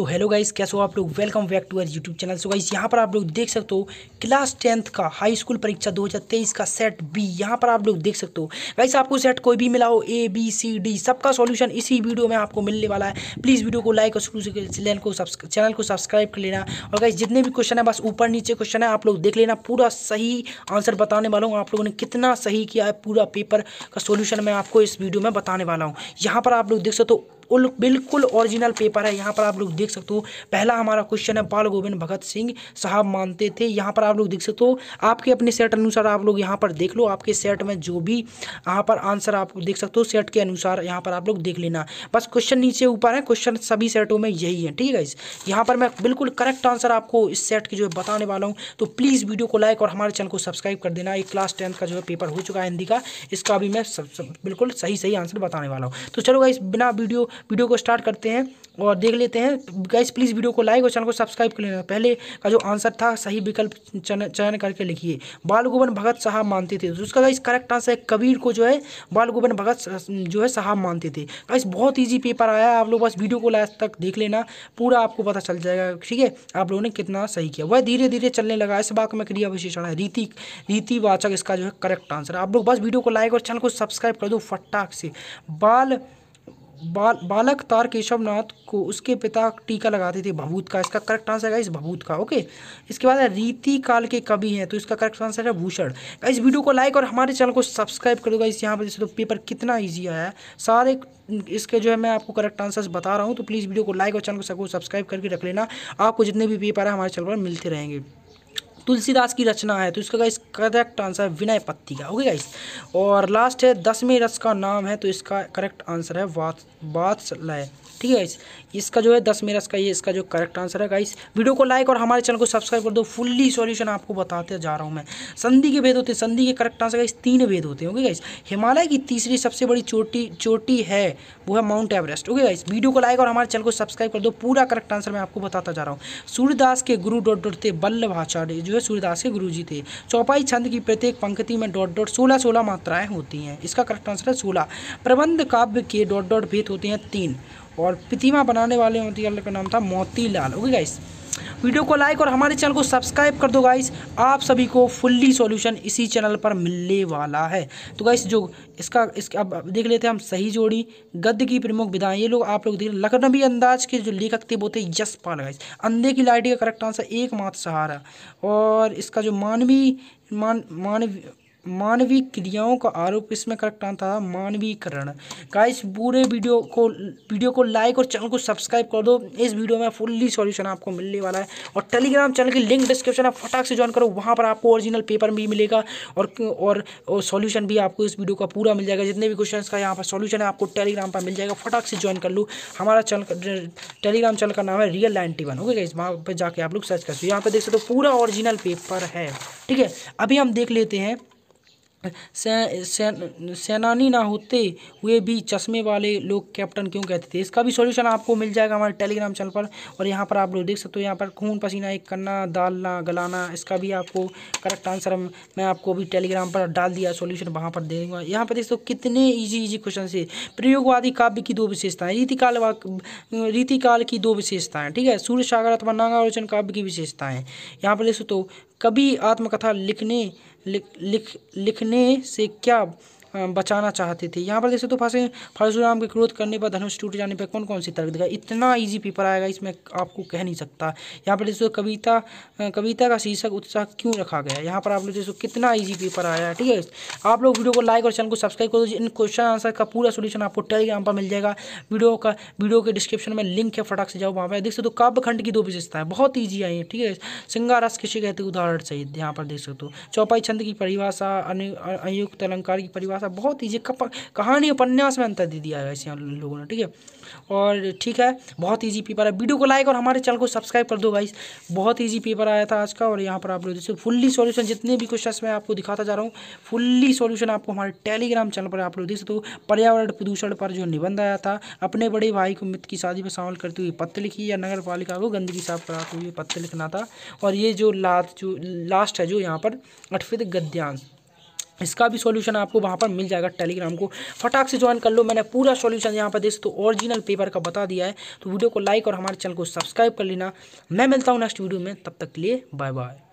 so hello guys कैसे हो आप लोग welcome back to our YouTube channel so guys यहाँ पर आप लोग देख सकते हो क्लास टेंथ का हाई स्कूल परीक्षा 2023 का सेट बी यहाँ पर आप लोग देख सकते हो गाइस आपको सेट कोई भी मिला हो ए बी सी डी सबका सॉल्यूशन इसी वीडियो में आपको मिलने वाला है प्लीज़ वीडियो को लाइक और शुरू से चैनल को चैनल को सब्सक्राइब कर लेना और गाइस जितने भी क्वेश्चन है बस ऊपर नीचे क्वेश्चन है आप लोग देख लेना पूरा सही आंसर बताने वाला हूँ आप लोगों ने कितना सही किया है पूरा पेपर का सोल्यूशन मैं आपको इस वीडियो में बताने वाला हूँ यहाँ पर आप लोग देख सकते हो बिल्कुल ओरिजिनल पेपर है यहाँ पर आप लोग देख सकते हो पहला हमारा क्वेश्चन है बाल गोविंद भगत सिंह साहब मानते थे यहाँ पर आप लोग देख सकते हो आपके अपने सेट अनुसार आप लोग यहाँ पर देख लो आपके सेट में जो भी यहाँ पर आंसर आप देख सकते हो सेट के अनुसार यहाँ पर आप लोग देख लेना बस क्वेश्चन नीचे ऊपर है क्वेश्चन सभी सेटों में यही है ठीक है यहाँ पर मैं बिल्कुल करेक्ट आंसर आपको इस सेट की जो है बताने वाला हूँ तो प्लीज़ वीडियो को लाइक और हमारे चैनल को सब्सक्राइब कर देना ये क्लास टेंथ का जो है पेपर हो चुका है हिंदी का इसका भी मैं सब, सब, बिल्कुल सही सही आंसर बताने वाला हूँ तो चलो इस बिना वीडियो वीडियो को स्टार्ट करते हैं और देख लेते हैं गाइस प्लीज़ वीडियो को लाइक और चैनल को सब्सक्राइब कर लेना पहले का जो आंसर था सही विकल्प चयन करके लिखिए बाल बालगोबन भगत साहब मानते थे तो उसका गाइस करेक्ट आंसर है कबीर को जो है बालगोबन भगत जो है साहब मानते थे गाइस बहुत ईजी पेपर आया आप लोग बस वीडियो को लास्ट तक देख लेना पूरा आपको पता चल जाएगा ठीक है आप लोगों ने कितना सही किया वह धीरे धीरे चलने लगा इस बात में क्रिया विशेषण है रीति रीतिवाचक इसका जो है करेक्ट आंसर आप लोग बस वीडियो को लाइक और चैनल को सब्सक्राइब कर दो फटाक से बाल बा, बालक तार केशवनाथ को उसके पिता टीका लगाते थे भभूत का इसका करेक्ट आंसर है इस भभूत का ओके इसके बाद रीति काल के कवि हैं तो इसका करेक्ट आंसर है भूषण इस वीडियो को लाइक और हमारे चैनल को सब्सक्राइब कर दो इस यहाँ पर जैसे तो पेपर कितना ईजी आया है सारे इसके जो है मैं आपको करेक्ट आंसर्स बता रहा हूँ तो प्लीज़ वीडियो को लाइक और चैनल को सबको सब्सक्राइब करके रख लेना आपको जितने भी पेपर है हमारे चैनल पर मिलते रहेंगे तुलसीदास की रचना है तो इसका गाइस करेक्ट आंसर है विनय पत्ती का ओके गाइस और लास्ट है दसवें रस का नाम है तो इसका करेक्ट आंसर है वात्सलय ठीक है इसका जो है दस मेरा इसका ये इसका जो करेक्ट आंसर है गाइस वीडियो को लाइक और हमारे चैनल को सब्सक्राइब कर दो फुल्ली सॉल्यूशन आपको बताते जा रहा हूँ मैं संधि के भेद होते हैं संधि के करेक्ट आंसर गाइस तीन भेद होते हैं ओके गाइस हिमालय की तीसरी सबसे बड़ी चोटी चोटी है वो है Mount Everest okay guys video को लाइक और हमारे चैनल को सब्सक्राइब कर दो पूरा करेक्ट आंसर मैं आपको बताता जा रहा हूँ सूर्यदास के गुरु डॉट डॉट थे बल्लभाचार्य जो है सूर्यदास के गुरु जी थे चौपाई छंद की प्रत्येक पंक्ति में डॉट डॉट सोलह सोलह मात्राएं होती हैं इसका करेक्ट आंसर है सोलह प्रबंध काव्य के डॉट डॉट भेद होते हैं तीन और प्रतिमा बनाने वाले है का नाम था मोतीलाल ओके गाइस वीडियो को लाइक और हमारे चैनल को सब्सक्राइब कर दो गाइस आप सभी को फुल्ली सॉल्यूशन इसी चैनल पर मिलने वाला है तो गाइस जो इसका इसका अब देख लेते हैं हम सही जोड़ी गद्य की प्रमुख विधाएं ये लोग आप लोग देख लखनवी अंदाज के जो लेखक थे वो थे यशपाल गाइस अंधे की लाइटी का करेक्ट आंसर एकमात्र सहारा और इसका जो मानवीय मान मानवी मानवीय क्रियाओं का आरोप इसमें करेक्ट आंसर था मानवीकरण गाइस पूरे वीडियो को वीडियो को लाइक और चैनल को सब्सक्राइब कर दो इस वीडियो में फुल्ली सॉल्यूशन आपको मिलने वाला है और टेलीग्राम चैनल की लिंक डिस्क्रिप्शन में फटाक से ज्वाइन करो वहाँ पर आपको ओरिजिनल पेपर भी मिलेगा और और, सॉल्यूशन भी आपको इस वीडियो का पूरा मिल जाएगा जितने भी क्वेश्चन का यहाँ पर सॉल्यूशन है आपको टेलीग्राम पर मिल जाएगा फटाक से ज्वाइन कर लो हमारा चैनल टेलीग्राम चैनल का नाम है रियल टी वन ओके इस वहाँ पर जाकर आप लोग सर्च कर सकते हो यहाँ पर देख सकते हो पूरा ओरिजिनल पेपर है ठीक है अभी हम देख लेते हैं से, से, सेनानी ना होते हुए भी चश्मे वाले लोग कैप्टन क्यों कहते थे इसका भी सॉल्यूशन आपको मिल जाएगा हमारे टेलीग्राम चैनल पर और यहाँ पर आप लोग देख सकते हो यहाँ पर खून पसीना एक करना डालना गलाना इसका भी आपको करेक्ट आंसर मैं आपको अभी टेलीग्राम पर डाल दिया सॉल्यूशन वहाँ पर दे दूँगा यहाँ पर देख सकते हो कितने ईजी ईजी क्वेश्चन से प्रयोगवादी काव्य की दो विशेषताएँ रीतिकाल रीतिकाल की दो विशेषताएँ ठीक है सूर्य सागर अथवा रोचन काव्य की विशेषताएँ यहाँ पर देख सकते हो कभी आत्मकथा लिखने लिख लिख लिखने से क्या बचाना चाहते थे यहाँ पर सकते हो तो फंसे परशुराम के क्रोध करने पर धनुष टूट जाने पर कौन कौन सी तर्क देगा इतना ईजी पेपर आएगा इसमें आपको कह नहीं सकता यहाँ पर जैसे कविता कविता का शीर्षक उत्साह क्यों रखा गया यहाँ पर आप लोग देखो कितना ईजी पेपर आया है ठीक है आप लोग वीडियो को लाइक और चैनल को सब्सक्राइब कर दीजिए इन क्वेश्चन आंसर का पूरा सोल्यूशन आपको टेलीग्राम पर मिल जाएगा वीडियो का वीडियो के डिस्क्रिप्शन में लिंक है फटाक से जाओ वहाँ पर देख सकते हो काव्य खंड की दो विशेषताएं बहुत ईजी आई है ठीक है सिंगारस किसी कहते उदाहरण सही यहाँ पर देख सकते हो चौपाई छंद की परिभाषा अनुयुक्त अलंकार की परिभाषा सा बहुत ईजी कहानी उपन्यास में अंतर दे दिया है ऐसे लोगों ने ठीक है और ठीक है बहुत ईजी पेपर है वीडियो को लाइक और हमारे चैनल को सब्सक्राइब कर दो भाई बहुत ईजी पेपर आया था आज का और यहाँ पर आप लोग जैसे फुल्ली सॉल्यूशन जितने भी क्वेश्चन मैं आपको दिखाता जा रहा हूँ फुल्ली सॉल्यूशन आपको हमारे टेलीग्राम चैनल पर आप लोग देख सकते हो पर्यावरण प्रदूषण पर जो निबंध आया था अपने बड़े भाई को मित्र की शादी पर शामिल करते हुए पत्र लिखी या नगर पालिका को गंदगी साफ कराते हुए पत्र लिखना था और ये जो लात जो लास्ट है जो यहाँ पर अठवित गद्यांश इसका भी सॉल्यूशन आपको वहाँ पर मिल जाएगा टेलीग्राम को फटाक से ज्वाइन कर लो मैंने पूरा सॉल्यूशन यहाँ पर देख तो ओरिजिनल पेपर का बता दिया है तो वीडियो को लाइक और हमारे चैनल को सब्सक्राइब कर लेना मैं मिलता हूँ नेक्स्ट वीडियो में तब तक के लिए बाय बाय